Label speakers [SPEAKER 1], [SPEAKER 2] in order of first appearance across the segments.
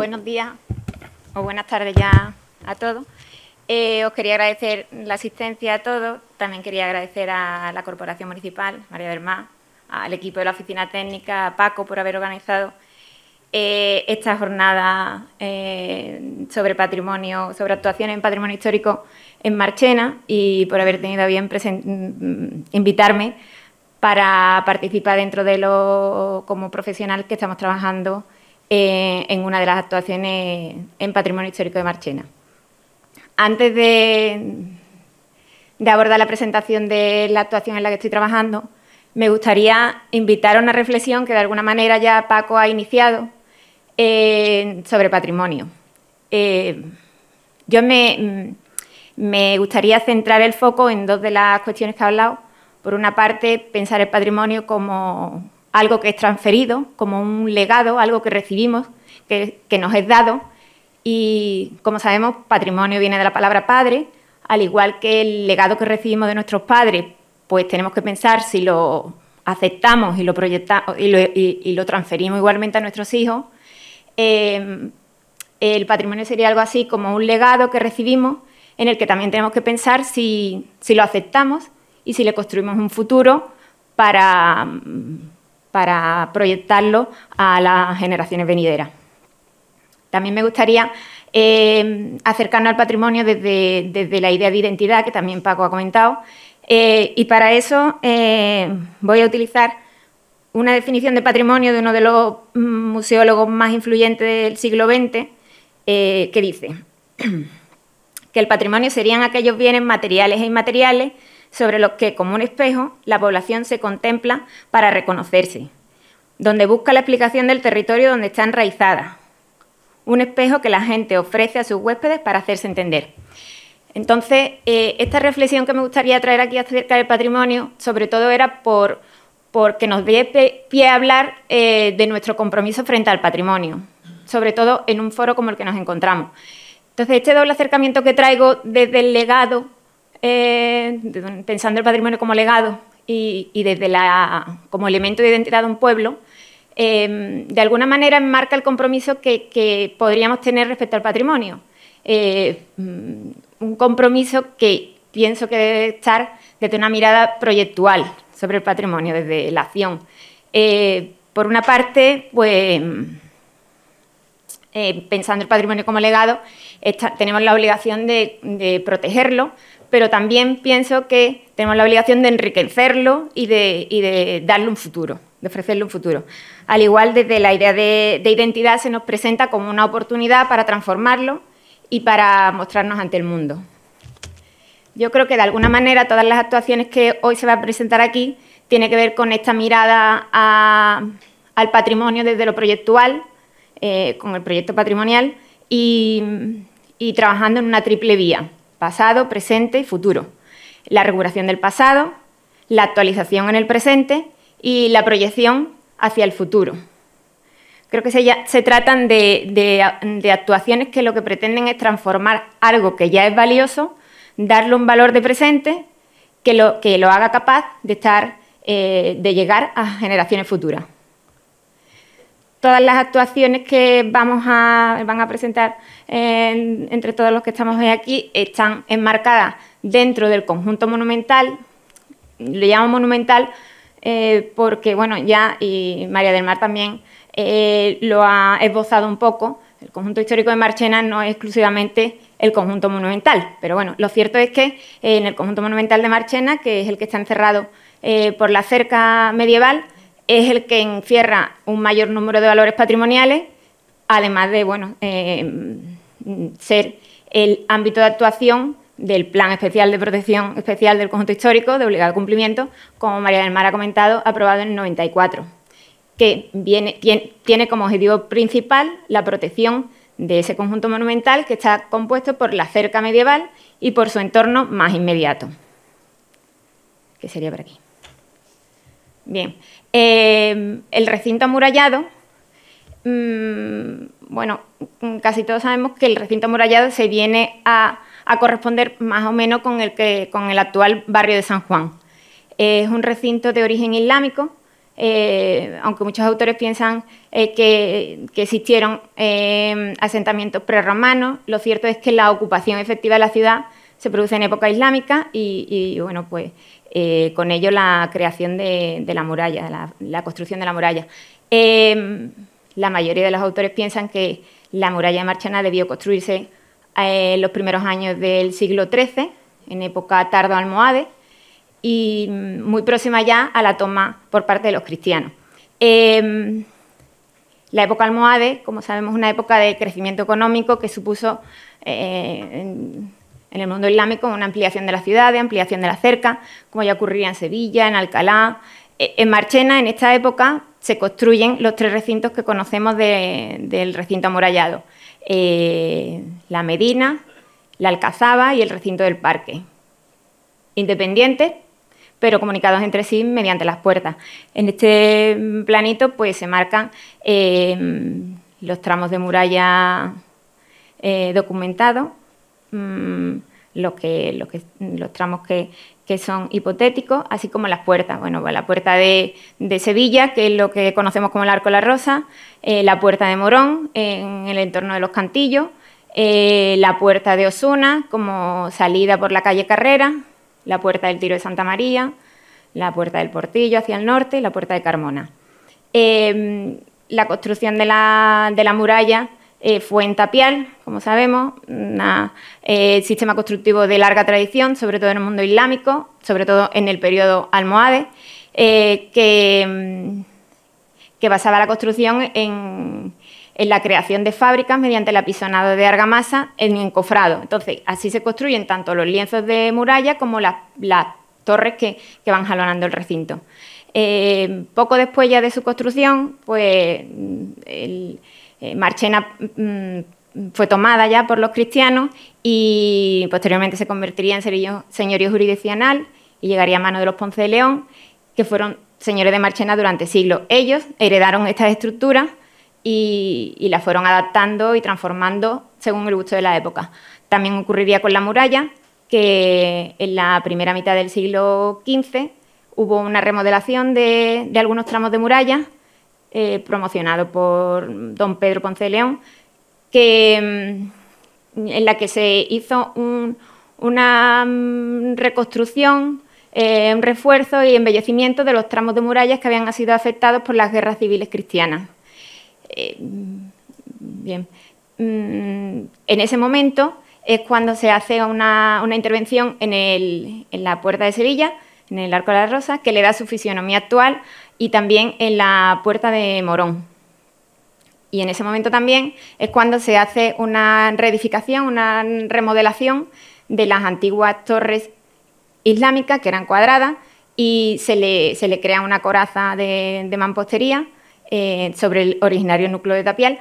[SPEAKER 1] buenos días o buenas tardes ya a todos. Eh, os quería agradecer la asistencia a todos. También quería agradecer a la Corporación Municipal, María del al equipo de la Oficina Técnica, a Paco por haber organizado eh, esta jornada eh, sobre patrimonio, sobre actuaciones en patrimonio histórico en Marchena y por haber tenido bien mm, invitarme para participar dentro de lo como profesional que estamos trabajando eh, en una de las actuaciones en Patrimonio Histórico de Marchena. Antes de, abordar la presentación de la actuación en la que estoy trabajando, me gustaría invitar a una reflexión que de alguna manera ya Paco ha iniciado eh, sobre patrimonio. Eh, yo me, me, gustaría centrar el foco en dos de las cuestiones que ha hablado. Por una parte, pensar el patrimonio como, algo que es transferido, como un legado, algo que recibimos, que, nos es dado. Y como sabemos, patrimonio viene de la palabra padre, al igual que el legado que recibimos de nuestros padres, pues tenemos que pensar si lo aceptamos y lo proyectamos y lo, transferimos igualmente a nuestros hijos. Em, el patrimonio sería algo así como un legado que recibimos en el que también tenemos que pensar si lo aceptamos y si le construimos un futuro para, para proyectarlo a las generaciones venideras. También me gustaría eh, acercarnos al patrimonio desde, la idea de identidad, que también Paco ha comentado, eh, y para eso eh, voy a utilizar una definición de patrimonio de uno de los mm, museólogos más influyentes del siglo XX, que dice que el patrimonio serían aquellos bienes materiales e inmateriales sobre los que, como un espejo, la población se contempla para reconocerse, donde busca la explicación del territorio donde está enraizada, un espejo que la gente ofrece a sus huéspedes para hacerse entender. Entonces, eh, esta reflexión que me gustaría traer aquí acerca del patrimonio, sobre todo era por porque nos dé pie a hablar eh, de nuestro compromiso frente al patrimonio, sobre todo en un foro como el que nos encontramos. Entonces, este doble acercamiento que traigo desde el legado eh, pensando el patrimonio como legado y, desde la, como elemento de identidad de un pueblo, em, de alguna manera enmarca el compromiso que, podríamos tener respecto al patrimonio. Eh, mm, un compromiso que pienso que debe estar desde una mirada proyectual sobre el patrimonio, desde la acción. Eh, por una parte, pues, pensando el patrimonio como legado, tenemos la obligación de protegerlo, pero también pienso que tenemos la obligación de enriquecerlo y de, darle un futuro, de ofrecerle un futuro. Al igual desde la idea de, identidad se nos presenta como una oportunidad para transformarlo y para mostrarnos ante el mundo. Yo creo que de alguna manera todas las actuaciones que hoy se va a presentar aquí tienen que ver con esta mirada al patrimonio desde lo proyectual, eh, con el proyecto patrimonial y trabajando en una triple vía pasado, presente y futuro. La regulación del pasado, la actualización en el presente y la proyección hacia el futuro. Creo que se, tratan de, actuaciones que lo que pretenden es transformar algo que ya es valioso, darle un valor de presente que lo, haga capaz de estar, eh, de llegar a generaciones futuras todas las actuaciones que vamos a, van a presentar eh, entre todos los que estamos hoy aquí están enmarcadas dentro del conjunto monumental. ...le llamo monumental eh, porque, bueno, ya y María del Mar también eh, lo ha esbozado un poco. El conjunto histórico de Marchena no es exclusivamente el conjunto monumental, pero bueno, lo cierto es que en el conjunto monumental de Marchena, que es el que está encerrado por la cerca medieval, es el que encierra un mayor número de valores patrimoniales, además de bueno, eh, ser el ámbito de actuación del Plan Especial de Protección Especial del Conjunto Histórico de obligado cumplimiento, como María del Mar ha comentado, aprobado en 94, que tiene, tiene como objetivo principal la protección de ese conjunto monumental que está compuesto por la cerca medieval y por su entorno más inmediato, que sería por aquí. Bien, Em, el recinto amurallado, mm, bueno, casi todos sabemos que el recinto amurallado se viene a, corresponder más o menos con el, que, con el actual barrio de San Juan. es un recinto de origen islámico, eh, aunque muchos autores piensan eh, que, existieron em, asentamientos prerromanos, lo cierto es que la ocupación efectiva de la ciudad se produce en época islámica y, y bueno, pues eh, con ello la creación de, la muralla, la, construcción de la muralla. Em, la mayoría de los autores piensan que la muralla de Marchena debió construirse eh, en los primeros años del siglo XIII, en época tardo-almohade, y mm, muy próxima ya a la toma por parte de los cristianos. Em, la época almohade, como sabemos, es una época de crecimiento económico que supuso eh, en el mundo islámico, una ampliación de la ciudad, de ampliación de la cerca, como ya ocurría en Sevilla, en Alcalá. E, en Marchena, en esta época, se construyen los tres recintos que conocemos del recinto amurallado, eh, la Medina, la Alcazaba y el recinto del parque. Independientes, pero comunicados entre sí mediante las puertas. En este planito pues, se marcan eh, los tramos de muralla eh, documentados Mm, lo que, los tramos que, son hipotéticos, así como las puertas. Bueno, la puerta de, Sevilla, que es lo que conocemos como el Arco de la Rosa, eh, la puerta de Morón, en el entorno de los Cantillos, eh, la puerta de Osuna, como salida por la calle Carrera, la puerta del Tiro de Santa María, la puerta del Portillo hacia el norte la puerta de Carmona. Eh, la construcción de la, de la muralla eh, fue en Tapial, como sabemos, un eh, sistema constructivo de larga tradición, sobre todo en el mundo islámico, sobre todo en el periodo almohade, eh, mm, que, basaba la construcción en, la creación de fábricas mediante el apisonado de argamasa en encofrado. Entonces, así se construyen tanto los lienzos de muralla como las, torres que, que van jalonando el recinto. Eh, poco después ya de su construcción, pues mm, el, eh, Marchena mm, fue tomada ya por los cristianos y posteriormente se convertiría en señorío jurisdiccional y llegaría a manos de los Ponce de León, que fueron señores de Marchena durante siglos. Ellos heredaron estas estructuras y, las fueron adaptando y transformando según el gusto de la época. También ocurriría con la muralla, que en la primera mitad del siglo XV hubo una remodelación de algunos tramos de muralla eh, promocionado por don Pedro Ponce de León, que, mm, en la que se hizo una mm, reconstrucción, eh, un refuerzo y embellecimiento de los tramos de murallas que habían sido afectados por las guerras civiles cristianas. Eh, mm, bien. en ese momento es cuando se hace una, intervención en, en la Puerta de Sevilla, en el Arco de la Rosa, que le da su fisionomía actual y también en la puerta de Morón. Y en ese momento también es cuando se hace una reedificación, una remodelación de las antiguas torres islámicas que eran cuadradas y se le, se le crea una coraza de, mampostería eh, sobre el originario núcleo de Tapial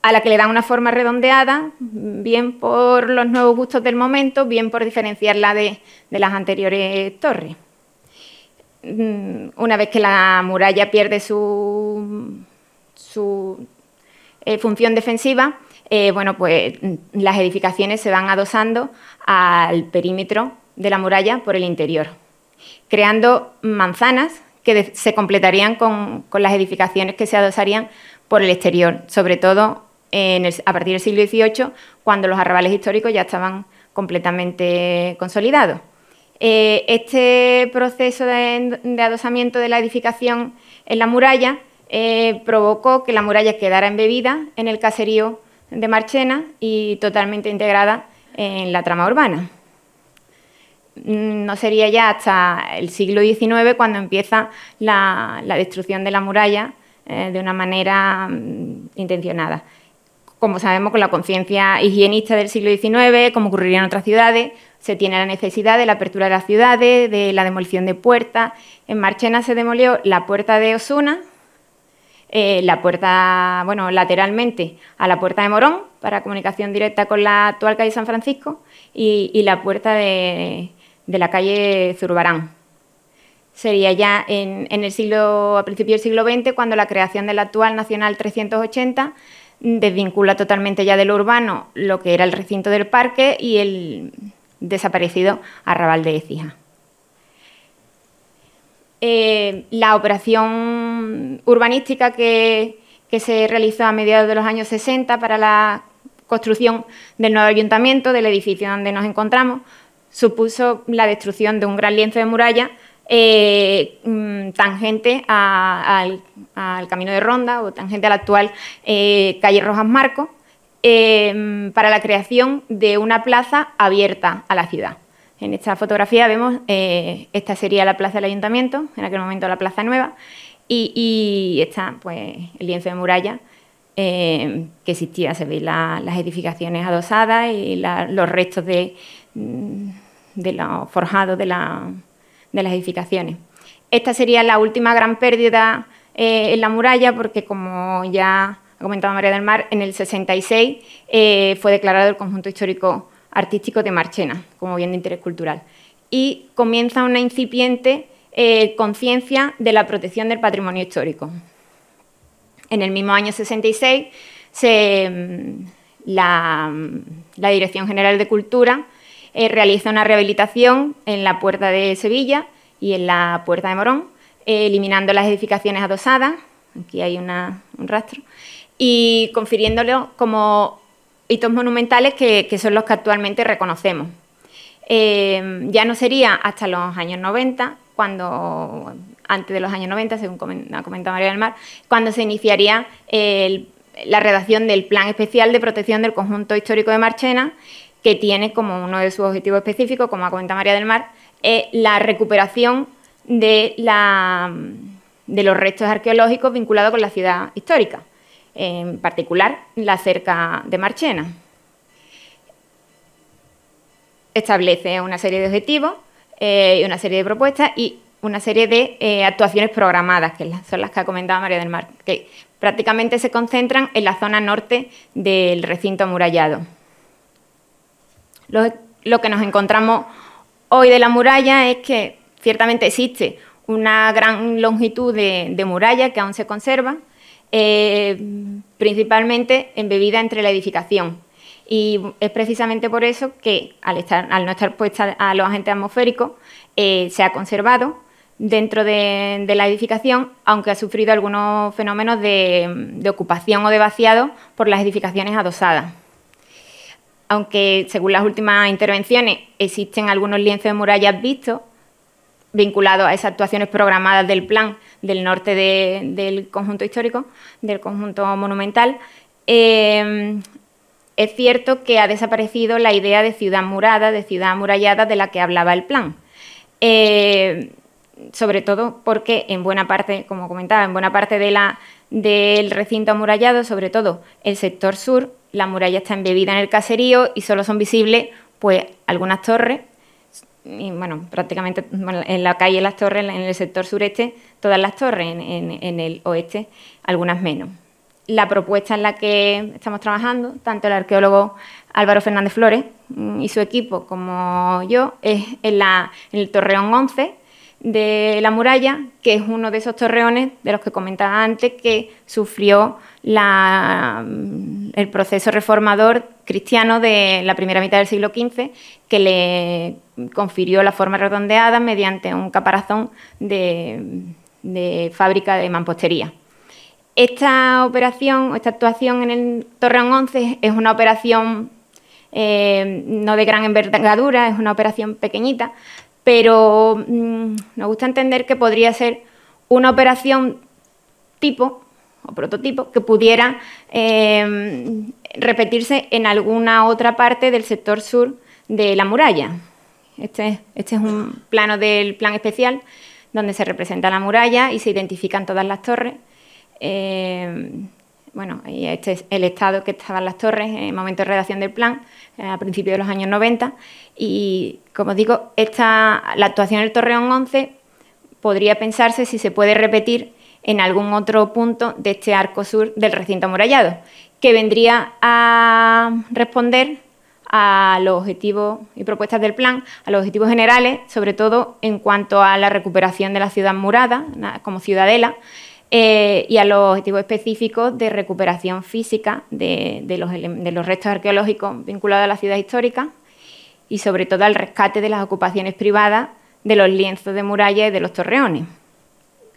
[SPEAKER 1] a la que le dan una forma redondeada, bien por los nuevos gustos del momento, bien por diferenciarla de las anteriores torres. Mm, una vez que la muralla pierde su, eh, función defensiva, eh, bueno, pues mm, las edificaciones se van adosando al perímetro de la muralla por el interior, creando manzanas que se completarían con, las edificaciones que se adosarían por el exterior, sobre todo a partir del siglo XVIII, cuando los arrabales históricos ya estaban completamente consolidados. Eh, este proceso de, adosamiento de la edificación en la muralla eh, provocó que la muralla quedara embebida en el caserío de Marchena y totalmente integrada en la trama urbana. Mm, no sería ya hasta el siglo XIX cuando empieza la, destrucción de la muralla eh, de una manera mm, intencionada. Como sabemos, con la conciencia higienista del siglo XIX, como ocurriría en otras ciudades, se tiene la necesidad de la apertura de las ciudades, de la demolición de puertas. En Marchena se demolió la puerta de Osuna, eh, la puerta, bueno, lateralmente a la puerta de Morón, para comunicación directa con la actual calle San Francisco, y, la puerta de, la calle Zurbarán. Sería ya en, en el siglo, a principios del siglo XX, cuando la creación de la actual Nacional 380 desvincula totalmente ya de lo urbano lo que era el recinto del parque y el, desaparecido Arrabal de Ecija. Eh, la operación urbanística que, se realizó a mediados de los años 60 para la construcción del nuevo ayuntamiento, del edificio donde nos encontramos, supuso la destrucción de un gran lienzo de muralla eh, mm, tangente al, camino de Ronda o tangente a la actual eh, calle Rojas Marco Em, para la creación de una plaza abierta a la ciudad. En esta fotografía vemos, eh, esta sería la plaza del ayuntamiento, en aquel momento la plaza nueva, y, está pues, el lienzo de muralla em, que existía. Se ven las edificaciones adosadas y los restos de, mm, los forjados de, las edificaciones. Esta sería la última gran pérdida eh, en la muralla porque como ya comentaba comentado María del Mar, en el 66 eh, fue declarado el conjunto histórico artístico de Marchena como bien de interés cultural. Y comienza una incipiente eh, conciencia de la protección del patrimonio histórico. En el mismo año 66, mm, mm, la, Dirección General de Cultura eh, realiza una rehabilitación en la Puerta de Sevilla y en la Puerta de Morón, eliminando las edificaciones adosadas, aquí hay un rastro, y confiriéndolo como hitos monumentales que, son los que actualmente reconocemos. Eh, ya no sería hasta los años 90, cuando, antes de los años 90, según ha comentado María del Mar, cuando se iniciaría la redacción del Plan Especial de Protección del Conjunto Histórico de Marchena, que tiene como uno de sus objetivos específicos, como ha comentado María del Mar, es eh, la recuperación de, la, de los restos arqueológicos vinculados con la ciudad histórica en particular la cerca de Marchena. Establece una serie de objetivos eh, y una serie de propuestas y una serie de eh, actuaciones programadas, que son las que ha comentado María del Mar, que prácticamente se concentran en la zona norte del recinto amurallado. Lo, que nos encontramos hoy de la muralla es que ciertamente existe una gran longitud de, de muralla que aún se conserva, eh, principalmente embebida entre la edificación. Y es precisamente por eso que al, estar, al no estar puesta a los agentes atmosféricos, eh, se ha conservado dentro de, la edificación, aunque ha sufrido algunos fenómenos de, de ocupación o de vaciado por las edificaciones adosadas aunque según las últimas intervenciones existen algunos lienzos de murallas vistos vinculados a esas actuaciones programadas del plan del norte del conjunto histórico, del conjunto monumental. Em, es cierto que ha desaparecido la idea de ciudad murada, de ciudad amurallada de la que hablaba el plan. Em, sobre todo porque en buena parte, como comentaba, en buena parte de la, del recinto amurallado, sobre todo el sector sur, la muralla está embebida en el caserío y solo son visibles pues algunas torres y bueno, prácticamente en la calle Las Torres, en el sector sureste, todas las torres, en, el oeste, algunas menos. La propuesta en la que estamos trabajando, tanto el arqueólogo Álvaro Fernández Flores mm, y su equipo como yo, es en, el Torreón 11 de la muralla, que es uno de esos torreones de los que comentaba antes que sufrió mm, el proceso reformador cristiano de la primera mitad del siglo XV que le confirió la forma redondeada mediante un caparazón de, fábrica de mampostería. Esta operación, esta actuación en el Torreón 11 es una operación eh, no de gran envergadura, es una operación pequeñita, pero mm, nos gusta entender que podría ser una operación tipo o prototipo que pudiera eh, repetirse en alguna otra parte del sector sur de la muralla. Este, este, es un plano del plan especial donde se representa la muralla y se identifican todas las torres. Eh, bueno, este es el estado que estaban las torres en el momento de redacción del plan, eh, a principios de los años 90. Y como digo, esta, la actuación del Torreón 11 podría pensarse si se puede repetir en algún otro punto de este arco sur del recinto amurallado que vendría a responder a los objetivos y propuestas del plan, a los objetivos generales, sobre todo en cuanto a la recuperación de la ciudad murada como ciudadela eh, y a los objetivos específicos de recuperación física de, los, restos arqueológicos vinculados a la ciudad histórica y sobre todo al rescate de las ocupaciones privadas de los lienzos de murallas, y de los torreones,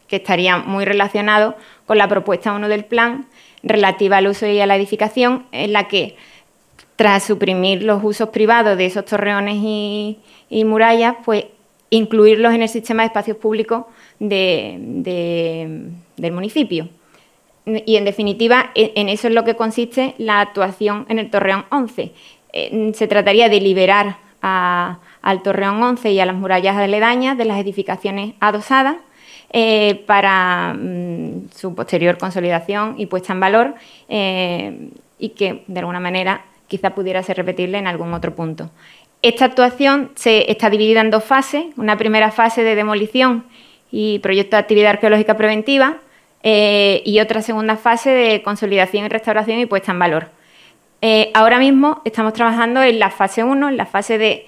[SPEAKER 1] que estaría muy relacionado con la propuesta 1 del plan relativa al uso y a la edificación, en la que, tras suprimir los usos privados de esos torreones y, murallas, pues incluirlos en el sistema de espacios públicos del municipio. Y en definitiva, e, en eso es lo que consiste la actuación en el Torreón 11. Eh, se trataría de liberar al Torreón 11 y a las murallas aledañas de las edificaciones adosadas eh, para mm, su posterior consolidación y puesta en valor eh, y que de alguna manera quizá pudiera ser repetible en algún otro punto. Esta actuación se está dividida en dos fases, una primera fase de demolición y proyecto de actividad arqueológica preventiva eh, y otra segunda fase de consolidación y restauración y puesta en valor. ahora mismo estamos trabajando en la fase 1, en la fase de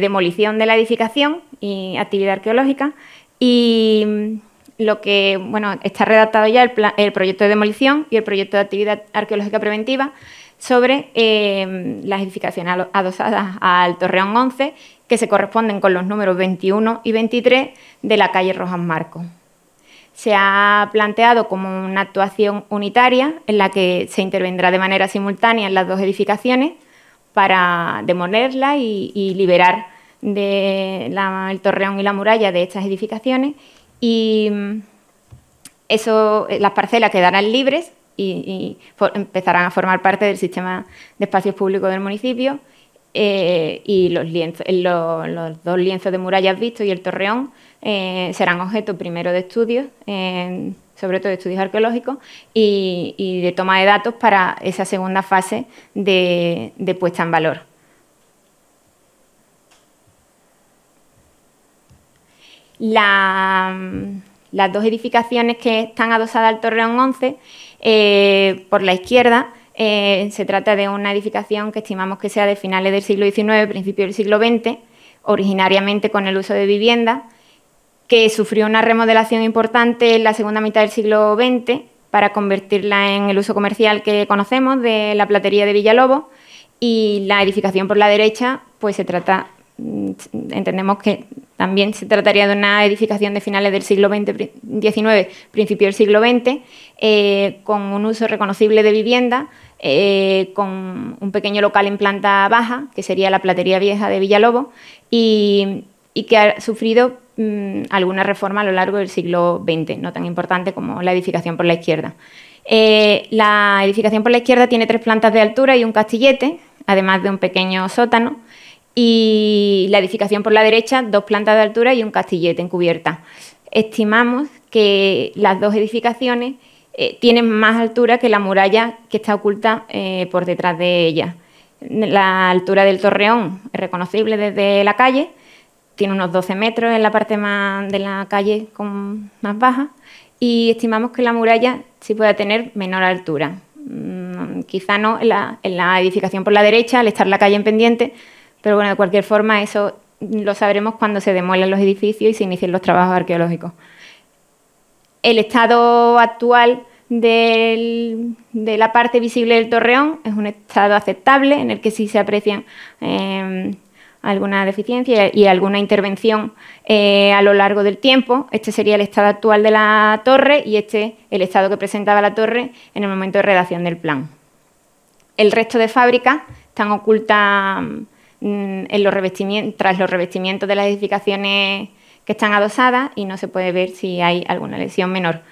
[SPEAKER 1] demolición de la edificación y actividad arqueológica, y lo que, bueno, está redactado ya el, proyecto de demolición y el proyecto de actividad arqueológica preventiva sobre eh, las edificaciones adosadas al Torreón 11, que se corresponden con los números 21 y 23 de la calle Rojas Marco. Se ha planteado como una actuación unitaria en la que se intervendrá de manera simultánea en las dos edificaciones para demolerla y liberar del el torreón y la muralla de estas edificaciones y mm, eso, eh, las parcelas quedarán libres y, empezarán a formar parte del sistema de espacios públicos del municipio eh, y eh, los, dos lienzos de murallas vistos y el torreón serán objeto primero de estudios, sobre todo de estudios arqueológicos y, de toma de datos para esa segunda fase de puesta en valor. las dos edificaciones que están adosadas al Torreón 11, eh, por la izquierda, eh, se trata de una edificación que estimamos que sea de finales del siglo XIX, principio del siglo XX, originariamente con el uso de vivienda, que sufrió una remodelación importante en la segunda mitad del siglo XX para convertirla en el uso comercial que conocemos de la platería de Villalobo y la edificación por la derecha, pues se trata Mm, entendemos que también se trataría de una edificación de finales del siglo XIX, principio del siglo XX, eh, con un uso reconocible de vivienda, eh, con un pequeño local en planta baja, que sería la platería vieja de Villalobo y, que ha sufrido mm, alguna reforma a lo largo del siglo XX, no tan importante como la edificación por la izquierda. Eh, la edificación por la izquierda tiene tres plantas de altura y un castillete, además de un pequeño sótano y la edificación por la derecha, dos plantas de altura y un castillete en cubierta. Estimamos que las dos edificaciones eh, tienen más altura que la muralla que está oculta eh, por detrás de ella. La altura del torreón es reconocible desde la calle, tiene unos 12 metros en la parte más de la calle con más baja y estimamos que la muralla sí puede tener menor altura. Mm, quizá no en la, en la edificación por la derecha, al estar la calle en pendiente, pero bueno, de cualquier forma, eso lo sabremos cuando se demuelan los edificios y se inicien los trabajos arqueológicos. El estado actual de la parte visible del torreón es un estado aceptable en el que sí se aprecian em, alguna deficiencia y alguna intervención eh, a lo largo del tiempo. Este sería el estado actual de la torre y este el estado que presentaba la torre en el momento de redacción del plan. El resto de fábricas están ocultas Mm, tras los revestimientos de las edificaciones que están adosadas y no se puede ver si hay alguna lesión menor.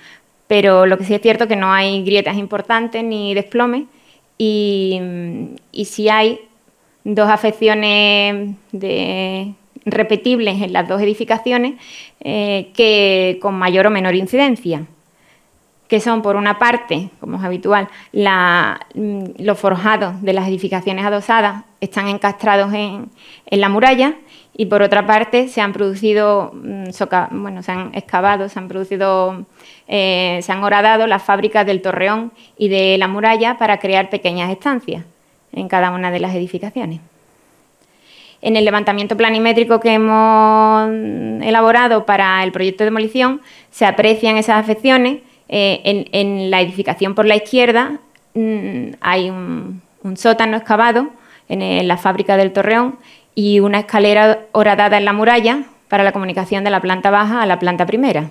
[SPEAKER 1] Pero lo que sí es cierto es que no hay grietas importantes ni desplomes y, mm, si hay dos afecciones repetibles en las dos edificaciones eh, que con mayor o menor incidencia que son, por una parte, como es habitual, mm, los forjados de las edificaciones adosadas están encastrados en, la muralla y por otra parte se han producido, mm, bueno, se han excavado, se han producido, eh, se han horadado las fábricas del torreón y de la muralla para crear pequeñas estancias en cada una de las edificaciones. En el levantamiento planimétrico que hemos mm, elaborado para el proyecto de demolición se aprecian esas afecciones eh, en, la edificación por la izquierda mm, hay un, sótano excavado en, eh, la fábrica del Torreón y una escalera horadada en la muralla para la comunicación de la planta baja a la planta primera.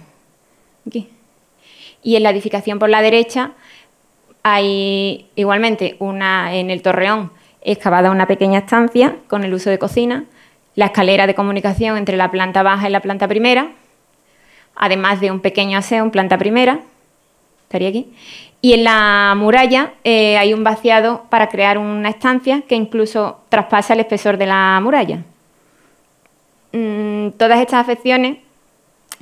[SPEAKER 1] Y en la edificación por la derecha hay igualmente una en el Torreón excavada una pequeña estancia con el uso de cocina, la escalera de comunicación entre la planta baja y la planta primera, además de un pequeño aseo en planta primera, y en la muralla eh, hay un vaciado para crear una estancia que incluso traspasa el espesor de la muralla. Mm, todas estas afecciones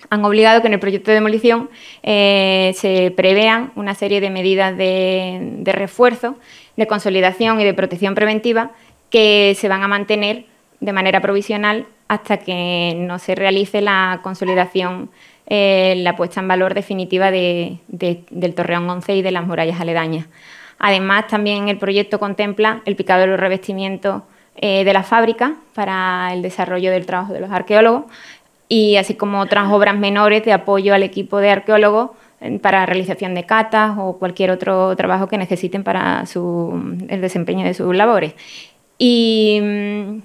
[SPEAKER 1] han obligado que en el proyecto de demolición eh, se prevean una serie de medidas de, de, refuerzo, de consolidación y de protección preventiva que se van a mantener de manera provisional hasta que no se realice la consolidación eh, la puesta en valor definitiva del Torreón 11 y de las murallas aledañas. Además, también el proyecto contempla el picado de los revestimientos eh, de la fábrica para el desarrollo del trabajo de los arqueólogos y así como otras obras menores de apoyo al equipo de arqueólogos eh, para realización de catas o cualquier otro trabajo que necesiten para el desempeño de sus labores. Y mm,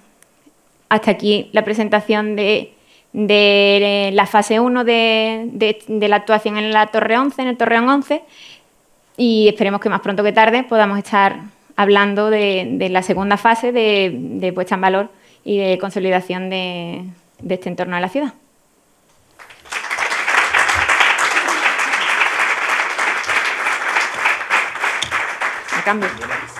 [SPEAKER 1] hasta aquí la presentación de de la fase 1 de, de, la actuación en la Torre 11, en el Torreón 11, y esperemos que más pronto que tarde podamos estar hablando de, la segunda fase de, puesta en valor y de consolidación de, este entorno de la ciudad. A cambio.